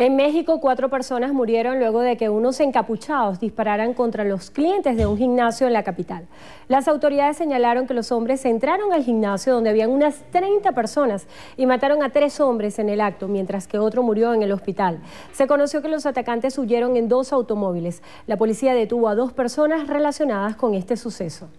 En México, cuatro personas murieron luego de que unos encapuchados dispararan contra los clientes de un gimnasio en la capital. Las autoridades señalaron que los hombres entraron al gimnasio donde habían unas 30 personas y mataron a tres hombres en el acto, mientras que otro murió en el hospital. Se conoció que los atacantes huyeron en dos automóviles. La policía detuvo a dos personas relacionadas con este suceso.